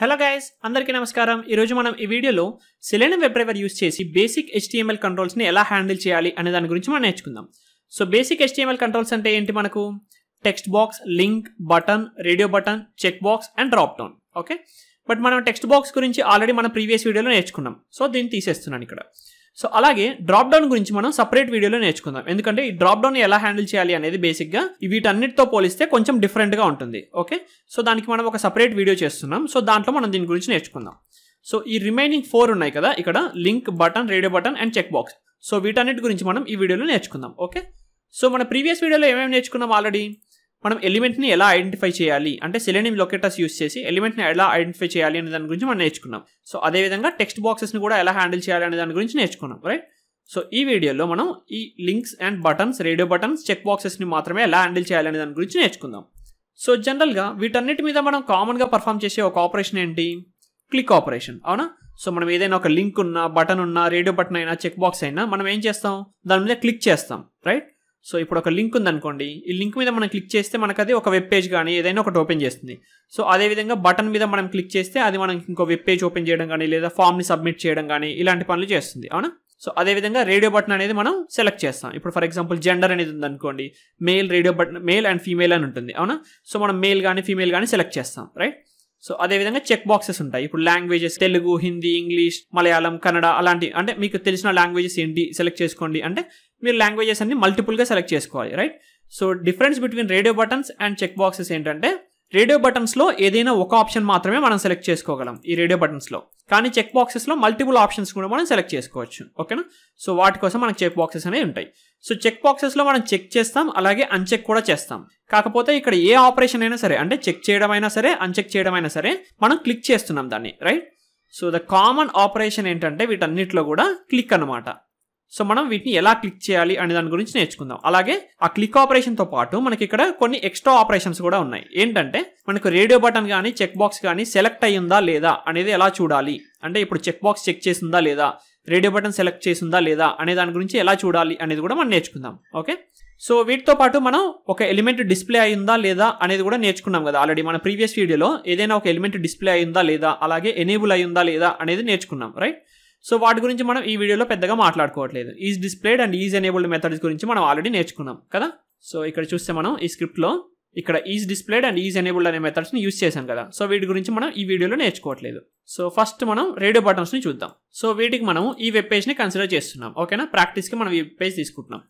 hello guys అందరికీ నమస్కారం ఈరోజు మనం ఈ వీడియోలో సెలెనియం వెబ్ డ్రైవర్ యూస్ చేసి బేసిక్ హెచ్టిఎంఎల్ కంట్రోల్స్ని ఎలా హ్యాండిల్ చేయాలి అనే దాని గురించి మనం నేర్చుకుందాం సో బేసిక్ హెచ్టిఎంఎల్ కంట్రోల్స్ అంటే ఏంటి మనకు text box link button radio button check box and drop down okay but మనం టెక్స్ట్ బాక్స్ గురించి ఆల్రెడీ మన ప్రీవియస్ వీడియోలో నేర్చుకున్నాం సో దీన్ని తీసేస్తున్నాను ఇక్కడ సో అలాగే డ్రాప్ డౌన్ గురించి మనం సపరేట్ వీడియోలో నేర్చుకుందాం ఎందుకంటే ఈ డ్రాప్ డౌన్ ఎలా హ్యాండిల్ చేయాలి అనేది బేసిక్గా వీటన్నిటితో పోలిస్తే కొంచెం డిఫరెంట్గా ఉంటుంది ఓకే సో దానికి మనం ఒక సపరేట్ వీడియో చేస్తున్నాం సో దాంట్లో మనం దీని గురించి నేర్చుకుందాం సో ఈ రిమైనింగ్ ఫోర్ ఉన్నాయి కదా ఇక్కడ link button radio button and check box so వీటన్నిటి గురించి మనం ఈ వీడియోలో నేర్చుకుందాం ఓకే సో మన ప్రీవియస్ వీడియోలో ఏమేమి నేర్చుకున్నాం ఆల్రెడీ మనం ఎలిమెంట్ని ఎలా ఐడెంటిఫై చేయాలి అంటే సెలెనియం లొకేటర్స్ యూస్ చేసి ఎలిమెంట్ని ఎలా ఐడెంటిఫై చేయాలి అనే దాని గురించి మనం నేర్చుకున్నాం సో అదేవిధంగా టెక్స్ట్ బాక్సెస్ని కూడా ఎలా హ్యాండిల్ చేయాలి అనే దాని గురించి నేర్చుకున్నాం రైట్ సో ఈ వీడియోలో మనం ఈ links and buttons radio buttons check బాక్సెస్ని మాత్రమే ఎలా హ్యాండిల్ చేయాలి అనే దాని గురించి నేర్చుకుందాం సో జనరల్గా వీటన్నిటి మీద మనం కామన్గా పర్ఫామ్ చేసే ఒక ఆపరేషన్ ఏంటి క్లిక్ ఆపరేషన్ అవునా సో మనం ఏదైనా ఒక లింక్ ఉన్నా బటన్ ఉన్నా రేడియో బటన్ అయినా చెక్ బాక్స్ అయినా మనం ఏం చేస్తాం దాని మీద క్లిక్ చేస్తాం రైట్ సో ఇప్పుడు ఒక లింక్ ఉందనుకోండి ఈ లింక్ మీద మనం క్లిక్ చేస్తే మనకు అది ఒక వెబ్ పేజ్ కానీ ఏదైనా ఒకటి ఓపెన్ చేస్తుంది సో అదేవిధంగా బటన్ మీద మనం క్లిక్ చేస్తే అది మనం ఇంకో వెబ్ పేజ్ ఓపెన్ చేయడం కానీ లేదా ఫామ్ని సబ్మిట్ చేయడం కానీ ఇలాంటి పనులు చేస్తుంది అవునా సో అదేవిధంగా రేడియో బటన్ అనేది మనం సెలెక్ట్ చేస్తాం ఇప్పుడు ఫర్ ఎగ్జాంపుల్ జెండర్ అనేది ఉందనుకోండి male radio button male and female అని ఉంటుంది అవునా సో మనం మేల్ కానీ ఫీమేల్ కానీ సెలెక్ట్ చేస్తాం రైట్ సో అదేవిధంగా చెక్ బాక్సెస్ ఉంటాయి ఇప్పుడు లాంగ్వేజెస్ తెలుగు హిందీ ఇంగ్లీష్ మలయాళం కన్నడ అలాంటి అంటే మీకు తెలిసిన లాంగ్వేజెస్ ఏంటి సెలెక్ట్ చేసుకోండి అంటే మీరు లాంగ్వేజెస్ అన్ని మల్టిపుల్గా సెలెక్ట్ చేసుకోవాలి right so difference between radio buttons and check boxes ఏంటంటే రేడియో బటన్స్లో ఏదైనా ఒక ఆప్షన్ మాత్రమే మనం సెలెక్ట్ చేసుకోగలం ఈ రేడియో బటన్స్లో కానీ చెక్ బాక్సెస్లో మల్టిపుల్ ఆప్షన్స్ కూడా మనం సెలెక్ట్ చేసుకోవచ్చు ఓకేనా సో వాటి కోసం మనకు చెక్ బాక్సెస్ అనేవి ఉంటాయి సో చెక్ బాక్సెస్లో మనం చెక్ చేస్తాం అలాగే అన్చెక్ కూడా చేస్తాం కాకపోతే ఇక్కడ ఏ ఆపరేషన్ అయినా సరే అంటే చెక్ చేయడం అయినా సరే అన్చెక్ చేయడం అయినా సరే మనం క్లిక్ చేస్తున్నాం దాన్ని right so the common operation ఏంటంటే వీటన్నిటిలో కూడా క్లిక్ అనమాట సో మనం వీటిని ఎలా క్లిక్ చేయాలి అనే దాని గురించి నేర్చుకుందాం అలాగే ఆ క్లిక్ ఆపరేషన్తో పాటు మనకి ఇక్కడ కొన్ని ఎక్స్ట్రా ఆపరేషన్స్ కూడా ఉన్నాయి ఏంటంటే మనకు రేడియో బటన్ కానీ చెక్ బాక్స్ కానీ సెలెక్ట్ అయ్యిందా లేదా అనేది ఎలా చూడాలి అంటే ఇప్పుడు చెక్ బాక్స్ చెక్ చేసిందా లేదా రేడియో బటన్ సెలెక్ట్ చేసిందా లేదా అనే దాని గురించి ఎలా చూడాలి అనేది కూడా మనం నేర్చుకుందాం ఓకే సో వీటితో పాటు మనం ఒక ఎలిమెంట్ డిస్ప్లే అయిందా లేదా అనేది కూడా నేర్చుకున్నాం కదా ఆల్రెడీ మన ప్రీవియస్ వీడియోలో ఏదైనా ఒక ఎలిమెంట్ డిస్ప్లే అయిందా లేదా అలాగే ఎనేబుల్ అయిందా లేదా అనేది నేర్చుకున్నాం రైట్ సో వాటి గురించి మనం ఈ వీడియోలో పెద్దగా మాట్లాడుకోవట్లేదు is displayed and is enabled methods గురించి మనం ఆల్రెడీ నేర్చుకున్నాం కదా సో ఇక్కడ చూస్తే మనం ఈ స్క్రిప్ట్లో ఇక్కడ is displayed and is enabled అనే మెథడ్స్ని యూస్ చేశాం కదా సో వీటి గురించి మనం ఈ వీడియోలో నేర్చుకోవట్లేదు సో ఫస్ట్ మనం రేడియో బటన్స్ని చూద్దాం సో వీటికి మనం ఈ వెబ్ పేజ్ని కన్సిడర్ చేస్తున్నాం ఓకేనా ప్రాక్టీస్కి మనం ఈ పేజ్ తీసుకుంటున్నాం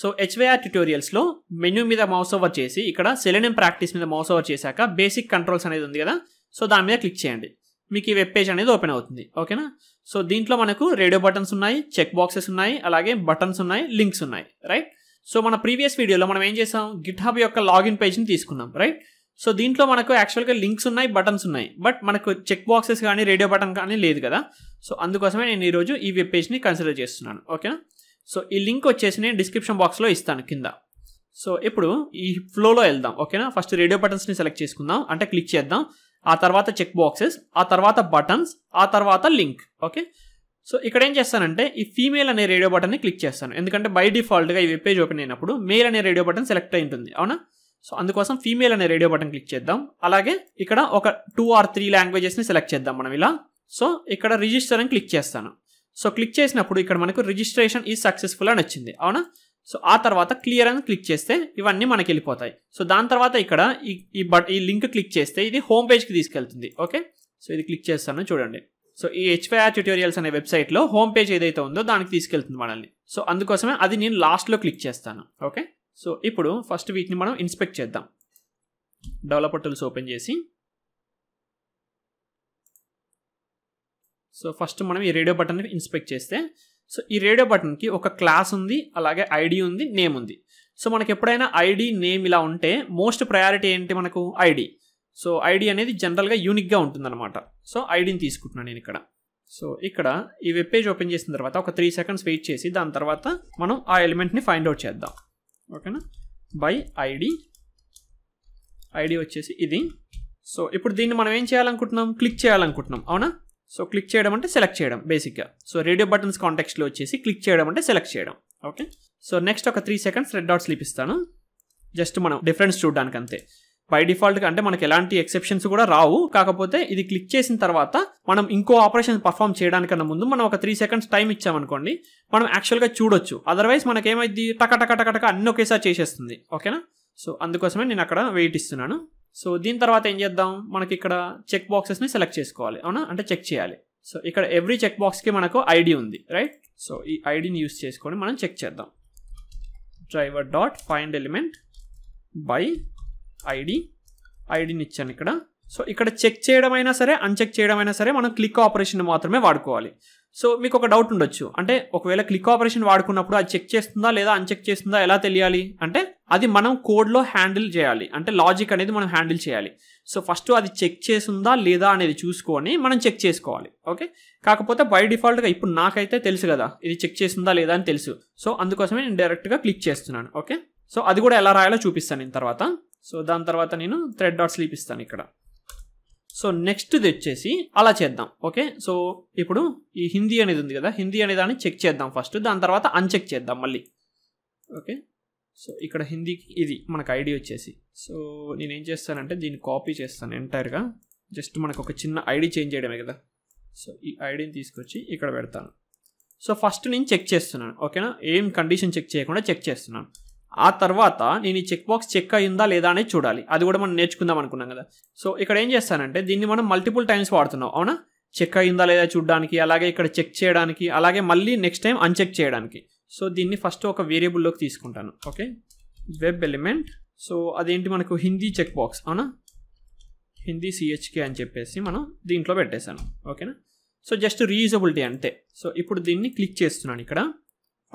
సో హెచ్వైఆర్ ట్యూటోరియల్స్లో మెన్యూ మీద మౌస్ ఓవర్ చేసి ఇక్కడ సెలెనియం ప్రాక్టీస్ మీద మౌస్ ఓవర్ చేశాక బేసిక్ కంట్రోల్స్ అనేది ఉంది కదా సో దాని మీద క్లిక్ చేయండి మీకు ఈ వెబ్ పేజ్ అనేది ఓపెన్ అవుతుంది ఓకేనా సో దీంట్లో మనకు రేడియో బటన్స్ ఉన్నాయి చెక్ బాక్సెస్ ఉన్నాయి అలాగే బటన్స్ ఉన్నాయి లింక్స్ ఉన్నాయి రైట్ సో మన ప్రీవియస్ వీడియోలో మనం ఏం చేసాం గిట్ హబ్ యొక్క లాగిన్ పేజ్ని తీసుకున్నాం రైట్ సో దీంట్లో మనకు యాక్చువల్గా లింక్స్ ఉన్నాయి బటన్స్ ఉన్నాయి బట్ మనకు చెక్ బాక్సెస్ కానీ రేడియో బటన్ కానీ లేదు కదా సో అందుకోసమే నేను ఈరోజు ఈ వెబ్ పేజ్ని కన్సిడర్ చేస్తున్నాను ఓకేనా సో ఈ లింక్ వచ్చేసి నేను డిస్క్రిప్షన్ బాక్స్లో ఇస్తాను కింద సో ఇప్పుడు ఈ ఫ్లోలో వెళ్దాం ఓకేనా ఫస్ట్ రేడియో బటన్స్ని సెలెక్ట్ చేసుకుందాం అంటే క్లిక్ చేద్దాం ఆ తర్వాత చెక్ బాక్సెస్ ఆ తర్వాత బటన్స్ ఆ తర్వాత లింక్ ఓకే సో ఇక్కడ ఏం చేస్తానంటే ఈ ఫీమేల్ అనే రేడియో బటన్ని క్లిక్ చేస్తాను ఎందుకంటే బై డిఫాల్ట్గా ఈ వెబ్ పేజ్ ఓపెన్ అయినప్పుడు మేల్ అనే రేడియో బటన్ సెలెక్ట్ అయింటుంది అవునా సో అందుకోసం ఫీమేల్ అనే రేడియో బటన్ క్లిక్ చేద్దాం అలాగే ఇక్కడ ఒక టూ ఆర్ త్రీ లాంగ్వేజెస్ని సెలెక్ట్ చేద్దాం మనం ఇలా సో ఇక్కడ రిజిస్టర్ అని క్లిక్ చేస్తాను సో క్లిక్ చేసినప్పుడు ఇక్కడ మనకు రిజిస్ట్రేషన్ ఈజ్ సక్సెస్ఫుల్ అని వచ్చింది అవునా సో ఆ తర్వాత క్లియర్ అని క్లిక్ చేస్తే ఇవన్నీ మనకి వెళ్ళిపోతాయి సో దాని తర్వాత ఇక్కడ ఈ బట్ ఈ లింక్ క్లిక్ చేస్తే ఇది హోమ్ పేజ్కి తీసుకెళ్తుంది ఓకే సో ఇది క్లిక్ చేస్తాను చూడండి సో ఈ హెచ్పైఆర్ ట్యూటోరియల్స్ అనే వెబ్సైట్లో హోమ్ పేజ్ ఏదైతే ఉందో దానికి తీసుకెళ్తుంది మనల్ని సో అందుకోసమే అది నేను లాస్ట్లో క్లిక్ చేస్తాను ఓకే సో ఇప్పుడు ఫస్ట్ వీటిని మనం ఇన్స్పెక్ట్ చేద్దాం డెవలపర్ టూల్స్ ఓపెన్ చేసి సో ఫస్ట్ మనం ఈ రేడియో బటన్ ఇన్స్పెక్ట్ చేస్తే సో ఈ రేడియో బటన్కి ఒక క్లాస్ ఉంది అలాగే ఐడి ఉంది నేమ్ ఉంది సో మనకి ఎప్పుడైనా ఐడి నేమ్ ఇలా ఉంటే మోస్ట్ ప్రయారిటీ ఏంటి మనకు ఐడి సో ఐడి అనేది జనరల్గా యూనిక్గా ఉంటుందన్నమాట సో ఐడిని తీసుకుంటున్నాను నేను ఇక్కడ సో ఇక్కడ ఈ వెబ్ పేజ్ ఓపెన్ చేసిన తర్వాత ఒక త్రీ సెకండ్స్ వెయిట్ చేసి దాని తర్వాత మనం ఆ ఎలిమెంట్ని ఫైండ్ అవుట్ చేద్దాం ఓకేనా బై ఐడి ఐడి వచ్చేసి ఇది సో ఇప్పుడు దీన్ని మనం ఏం చేయాలనుకుంటున్నాం క్లిక్ చేయాలనుకుంటున్నాం అవునా సో క్లిక్ చేయడం అంటే సెలెక్ట్ చేయడం బేసిక్గా సో రేడియో బటన్స్ కాంటెక్స్లో వచ్చేసి క్లిక్ చేయడం అంటే సెలెక్ట్ చేయడం ఓకే సో నెక్స్ట్ ఒక త్రీ సెకండ్స్ రెడ్ డాట్స్ లిపిస్తాను జస్ట్ మనం డిఫరెన్స్ చూడడానికి అంతే బై డిఫాల్ట్గా అంటే మనకి ఎలాంటి ఎక్సెప్షన్స్ కూడా రావు కాకపోతే ఇది క్లిక్ చేసిన తర్వాత మనం ఇంకో ఆపరేషన్ పర్ఫామ్ చేయడానికన్నా ముందు మనం ఒక త్రీ సెకండ్స్ టైం ఇచ్చామనుకోండి మనం యాక్చువల్గా చూడొచ్చు అదర్వైజ్ ఏమైంది టక టక టక టక అన్ని ఒకేసారి చేసేస్తుంది ఓకేనా సో అందుకోసమే నేను అక్కడ వెయిట్ ఇస్తున్నాను సో దీని తర్వాత ఏం చేద్దాం మనకి ఇక్కడ చెక్ బాక్సెస్ని సెలెక్ట్ చేసుకోవాలి అవునా అంటే చెక్ చేయాలి సో ఇక్కడ ఎవ్రీ చెక్ బాక్స్కి మనకు ఐడి ఉంది రైట్ సో ఈ ఐడిని యూస్ చేసుకొని మనం చెక్ చేద్దాం driver dot find element by ID ఐడిని ఇచ్చాను ఇక్కడ సో ఇక్కడ చెక్ చేయడమైనా సరే అన్చెక్ చేయడమైనా సరే మనం క్లిక్ ఆపరేషన్ మాత్రమే వాడుకోవాలి సో మీకు ఒక డౌట్ ఉండొచ్చు అంటే ఒకవేళ క్లిక్ ఆపరేషన్ వాడుకున్నప్పుడు అది చెక్ చేస్తుందా లేదా అన్చెక్ చేస్తుందా ఎలా తెలియాలి అంటే అది మనం కోడ్లో హ్యాండిల్ చేయాలి అంటే లాజిక్ అనేది మనం హ్యాండిల్ చేయాలి సో ఫస్ట్ అది చెక్ చేసిందా లేదా అనేది చూసుకొని మనం చెక్ చేసుకోవాలి ఓకే కాకపోతే బై డిఫాల్ట్గా ఇప్పుడు నాకైతే తెలుసు కదా ఇది చెక్ చేసిందా లేదా అని తెలుసు సో అందుకోసమే నేను డైరెక్ట్గా క్లిక్ చేస్తున్నాను ఓకే సో అది కూడా ఎలా రాయాలో చూపిస్తాను నేను తర్వాత సో దాని తర్వాత నేను థ్రెడ్ డాట్స్ లీపిస్తాను ఇక్కడ సో నెక్స్ట్ది వచ్చేసి అలా చేద్దాం ఓకే సో ఇప్పుడు ఈ హిందీ అనేది ఉంది కదా హిందీ అనేదాన్ని చెక్ చేద్దాం ఫస్ట్ దాని తర్వాత అన్చెక్ చేద్దాం మళ్ళీ ఓకే సో ఇక్కడ హిందీకి ఇది మనకు ఐడి వచ్చేసి సో నేను ఏం చేస్తానంటే దీన్ని కాపీ చేస్తాను ఎంటైర్గా జస్ట్ మనకు ఒక చిన్న ఐడి చేంజ్ చేయడమే కదా సో ఈ ఐడిని తీసుకొచ్చి ఇక్కడ పెడతాను సో ఫస్ట్ నేను చెక్ చేస్తున్నాను ఓకేనా ఏం కండిషన్ చెక్ చేయకుండా చెక్ చేస్తున్నాను ఆ తర్వాత నేను ఈ చెక్ బాక్స్ చెక్ అయిందా లేదా అనేది చూడాలి అది కూడా మనం నేర్చుకుందాం అనుకున్నాం కదా సో ఇక్కడ ఏం చేస్తానంటే దీన్ని మనం మల్టిపుల్ టైమ్స్ వాడుతున్నాం అవునా చెక్ అయిందా లేదా చూడడానికి అలాగే ఇక్కడ చెక్ చేయడానికి అలాగే మళ్ళీ నెక్స్ట్ టైం అన్చెక్ చేయడానికి సో దీన్ని ఫస్ట్ ఒక వేరియబుల్లోకి తీసుకుంటాను ఓకే వెబ్ ఎలిమెంట్ సో అదేంటి మనకు హిందీ చెక్ బాక్స్ అవునా హిందీ సిహెచ్కే అని చెప్పేసి మనం దీంట్లో పెట్టేశాను ఓకేనా సో జస్ట్ రీయూజబిలిటీ అంతే సో ఇప్పుడు దీన్ని క్లిక్ చేస్తున్నాను ఇక్కడ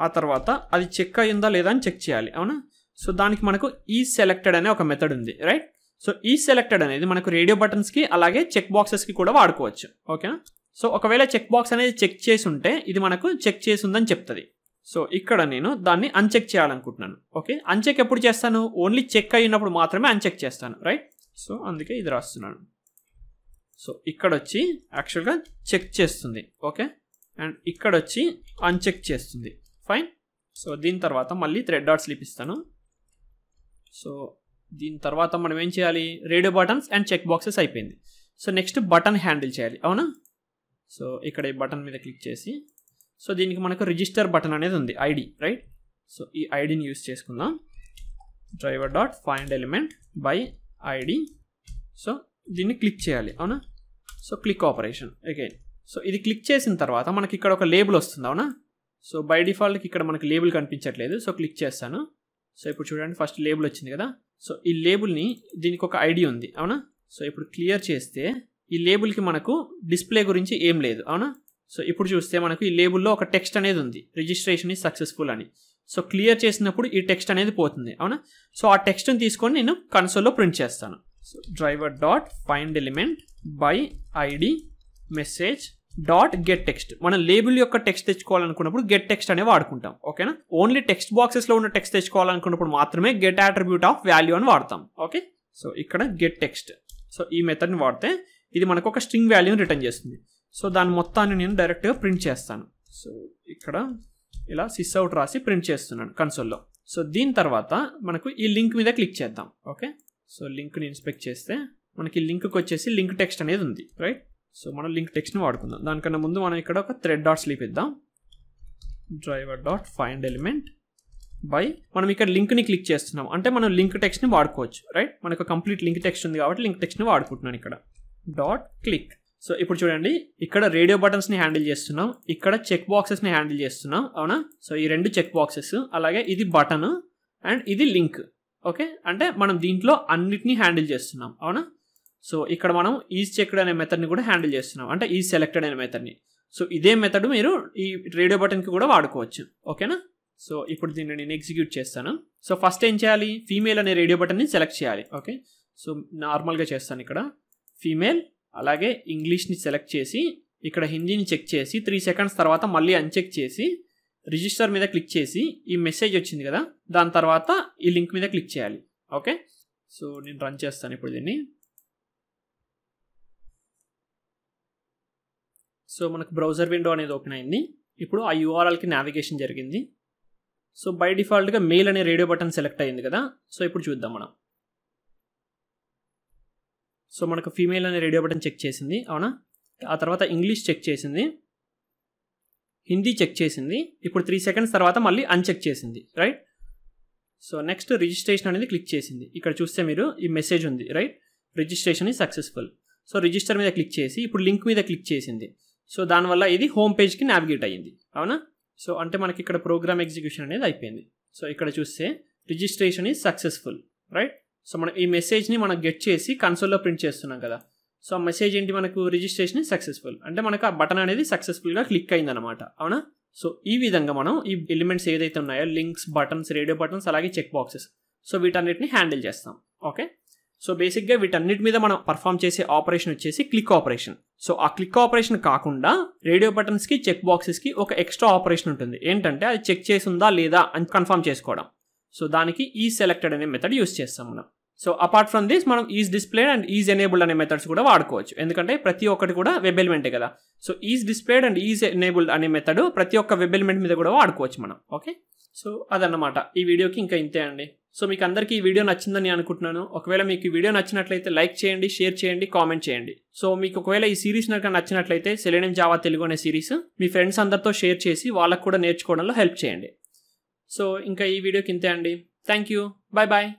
ఆ తర్వాత అది చెక్ అయ్యిందా లేదా అని చెక్ చేయాలి అవునా సో దానికి మనకు ఈ e సెలెక్టెడ్ అనే ఒక మెథడ్ ఉంది రైట్ సో ఈ సెలెక్టెడ్ అనేది మనకు రేడియో బటన్స్కి అలాగే చెక్ బాక్సెస్కి కూడా వాడుకోవచ్చు ఓకేనా సో ఒకవేళ చెక్ బాక్స్ అనేది చెక్ చేసి ఉంటే ఇది మనకు చెక్ చేసి ఉందని చెప్తుంది సో ఇక్కడ నేను దాన్ని అన్చెక్ చేయాలనుకుంటున్నాను ఓకే అన్చెక్ ఎప్పుడు చేస్తాను ఓన్లీ చెక్ అయినప్పుడు మాత్రమే అన్చెక్ చేస్తాను రైట్ సో అందుకే ఇది రాస్తున్నాను సో ఇక్కడ వచ్చి యాక్చువల్గా చెక్ చేస్తుంది ఓకే అండ్ ఇక్కడ వచ్చి అన్చెక్ చేస్తుంది ఫైన్ సో దీని తర్వాత మళ్ళీ థ్రెడ్ డాట్ స్లిప్ ఇస్తాను సో దీని తర్వాత మనం ఏం చేయాలి radio buttons and check boxes అయిపోయింది సో నెక్స్ట్ బటన్ హ్యాండిల్ చేయాలి అవునా సో ఇక్కడ ఈ బటన్ మీద క్లిక్ చేసి సో దీనికి మనకు రిజిస్టర్ బటన్ అనేది ఉంది ఐడి రైట్ సో ఈ ఐడిని యూస్ చేసుకుందాం driver dot find element by ID so దీన్ని క్లిక్ చేయాలి అవునా so click operation okay so ఇది క్లిక్ చేసిన తర్వాత మనకి ఇక్కడ ఒక లేబుల్ వస్తుంది అవునా సో బై డిఫాల్ట్కి ఇక్కడ మనకి లేబుల్ కనిపించట్లేదు సో క్లిక్ చేస్తాను సో ఇప్పుడు చూడండి ఫస్ట్ లేబుల్ వచ్చింది కదా సో ఈ లేబుల్ని దీనికి ఒక ఐడి ఉంది అవునా సో ఇప్పుడు క్లియర్ చేస్తే ఈ లేబుల్కి మనకు డిస్ప్లే గురించి ఏం లేదు అవునా సో ఇప్పుడు చూస్తే మనకు ఈ లేబుల్లో ఒక టెక్స్ట్ అనేది ఉంది రిజిస్ట్రేషన్ ఈజ్ సక్సెస్ఫుల్ అని సో క్లియర్ చేసినప్పుడు ఈ టెక్స్ట్ అనేది పోతుంది అవునా సో ఆ టెక్స్ట్ని తీసుకొని నేను కన్సోల్లో ప్రింట్ చేస్తాను so driver dot find element by ID message dot get text మనం లేబుల్ యొక్క టెక్స్ట్ తెచ్చుకోవాలనుకున్నప్పుడు గెట్ టెక్స్ట్ అనే వాడుకుంటాం ఓకేనా ఓన్లీ టెక్స్ట్ బాక్సెస్లో ఉన్న టెక్స్ట్ తెచ్చుకోవాలనుకున్నప్పుడు మాత్రమే గెట్ అట్రిబ్యూట్ ఆఫ్ వాల్యూ అని వాడతాం ఓకే సో ఇక్కడ గెట్ టెక్స్ట్ సో ఈ మెథడ్ని వాడితే ఇది మనకు ఒక స్ట్రింగ్ వాల్యూని రిటర్న్ చేస్తుంది సో దాని మొత్తాన్ని నేను డైరెక్ట్గా ప్రింట్ చేస్తాను సో ఇక్కడ ఇలా సిస్ అవుట్ రాసి ప్రింట్ చేస్తున్నాను కన్సోల్లో సో దీని తర్వాత మనకు ఈ లింక్ మీద క్లిక్ చేద్దాం ఓకే సో లింక్ని ఇన్స్పెక్ట్ చేస్తే మనకి లింక్కి వచ్చేసి లింక్ టెక్స్ట్ అనేది ఉంది రైట్ సో మనం లింక్ టెక్స్ట్ని వాడుకుందాం దానికన్నా ముందు మనం ఇక్కడ ఒక థ్రెడ్ డాట్ స్లీప్ ఇద్దాం driver dot find element by మనం ఇక్కడ లింక్ని క్లిక్ చేస్తున్నాం అంటే మనం లింక్ టెక్స్ట్ని వాడుకోవచ్చు రైట్ మనకు కంప్లీట్ లింక్ టెక్స్ట్ ఉంది కాబట్టి లింక్ టెక్స్ట్ని వాడుకుంటున్నాను ఇక్కడ డాట్ క్లిక్ సో ఇప్పుడు చూడండి ఇక్కడ రేడియో బటన్స్ని హ్యాండిల్ చేస్తున్నాం ఇక్కడ చెక్ బాక్సెస్ని హ్యాండిల్ చేస్తున్నాం అవునా సో ఈ రెండు చెక్ బాక్సెస్ అలాగే ఇది బటన్ అండ్ ఇది లింక్ ఓకే అంటే మనం దీంట్లో అన్నిటినీ హ్యాండిల్ చేస్తున్నాం అవునా సో ఇక్కడ మనం ఈజ్ చెక్డ్ అనే మెథడ్ని కూడా హ్యాండిల్ చేస్తున్నాం అంటే ఈజ్ సెలెక్టెడ్ అనే మెథడ్ని సో ఇదే మెథడ్ మీరు ఈ రేడియో బటన్కి కూడా వాడుకోవచ్చు ఓకేనా సో ఇప్పుడు దీన్ని నేను ఎగ్జిక్యూట్ చేస్తాను సో ఫస్ట్ ఏం చేయాలి ఫీమేల్ అనే రేడియో బటన్ని సెలెక్ట్ చేయాలి ఓకే సో నార్మల్గా చేస్తాను ఇక్కడ ఫీమేల్ అలాగే ఇంగ్లీష్ని సెలెక్ట్ చేసి ఇక్కడ హిందీని చెక్ చేసి త్రీ సెకండ్స్ తర్వాత మళ్ళీ అన్చెక్ చేసి రిజిస్టర్ మీద క్లిక్ చేసి ఈ మెసేజ్ వచ్చింది కదా దాని తర్వాత ఈ లింక్ మీద క్లిక్ చేయాలి ఓకే సో నేను రన్ చేస్తాను ఇప్పుడు దీన్ని సో మనకు బ్రౌజర్ విండో అనేది ఓపెన్ అయింది ఇప్పుడు ఆ యూఆర్ఎల్కి నావిగేషన్ జరిగింది సో బై డిఫాల్ట్గా మెయిల్ అనే రేడియో బటన్ సెలెక్ట్ అయింది కదా సో ఇప్పుడు చూద్దాం మనం సో మనకు ఫీమేల్ అనే రేడియో బటన్ చెక్ చేసింది అవునా ఆ తర్వాత ఇంగ్లీష్ చెక్ చేసింది హిందీ చెక్ చేసింది ఇప్పుడు త్రీ సెకండ్స్ తర్వాత మళ్ళీ అన్చెక్ చేసింది రైట్ సో నెక్స్ట్ రిజిస్ట్రేషన్ అనేది క్లిక్ చేసింది ఇక్కడ చూస్తే మీరు ఈ మెసేజ్ ఉంది right registration is successful so register మీద క్లిక్ చేసి ఇప్పుడు లింక్ మీద క్లిక్ చేసింది సో దానివల్ల ఇది హోమ్ పేజ్కి నావిగేట్ అయ్యింది అవునా సో అంటే మనకి ఇక్కడ ప్రోగ్రామ్ ఎగ్జిక్యూషన్ అనేది అయిపోయింది సో ఇక్కడ చూస్తే registration is successful right so మనం ఈ మెసేజ్ని మనం గెట్ చేసి కన్సోల్లో ప్రింట్ చేస్తున్నాం కదా సో ఆ మెసేజ్ ఏంటి మనకు రిజిస్ట్రేషన్ సక్సెస్ఫుల్ అంటే మనకు ఆ బటన్ అనేది సక్సెస్ఫుల్గా క్లిక్ అయిందనమాట అవునా సో ఈ విధంగా మనం ఈ ఎలిమెంట్స్ ఏదైతే ఉన్నాయో లింక్స్ బటన్స్ రేడియో బటన్స్ అలాగే చెక్ బాక్సెస్ సో వీటన్నిటిని హ్యాండిల్ చేస్తాం ఓకే సో బేసిక్గా వీటన్నిటి మీద మనం పర్ఫామ్ చేసే ఆపరేషన్ వచ్చేసి క్లిక్ ఆపరేషన్ సో ఆ క్లిక్ ఆపరేషన్ కాకుండా రేడియో బటన్స్కి చెక్ బాక్సెస్కి ఒక ఎక్స్ట్రా ఆపరేషన్ ఉంటుంది ఏంటంటే అది చెక్ చేసిందా లేదా అని కన్ఫామ్ చేసుకోవడం సో దానికి ఈ సెలెక్టెడ్ అనే మెథడ్ యూస్ చేస్తాం మనం సో అపార్ట్ ఫ్రమ్ దిస్ మనం is displayed and is enabled అనే మెథడ్స్ కూడా వాడుకోవచ్చు ఎందుకంటే ప్రతి ఒక్కటి కూడా వెబ్ ఎలిమెంటే కదా so is displayed and is enabled అనే మెథడ్ ప్రతి ఒక్క వెబ్ ఎలిమెంట్ మీద కూడా వాడుకోవచ్చు మనం ఓకే సో అదన్నమాట ఈ వీడియోకి ఇంకా ఇంతే అండి సో మీకు అందరికీ ఈ వీడియో నచ్చిందని అనుకుంటున్నాను ఒకవేళ మీకు ఈ వీడియో నచ్చినట్లయితే లైక్ చేయండి షేర్ చేయండి కామెంట్ చేయండి సో మీకు ఒకవేళ ఈ సిరీస్ నాకు నచ్చినట్లయితే సెలెనియం జావా తెలుగు అనే సిరీస్ మీ ఫ్రెండ్స్ అందరితో షేర్ చేసి వాళ్ళకు కూడా నేర్చుకోవడంలో హెల్ప్ చేయండి సో ఇంకా ఈ వీడియోకి ఇంతే అండి థ్యాంక్ యూ బాయ్ బాయ్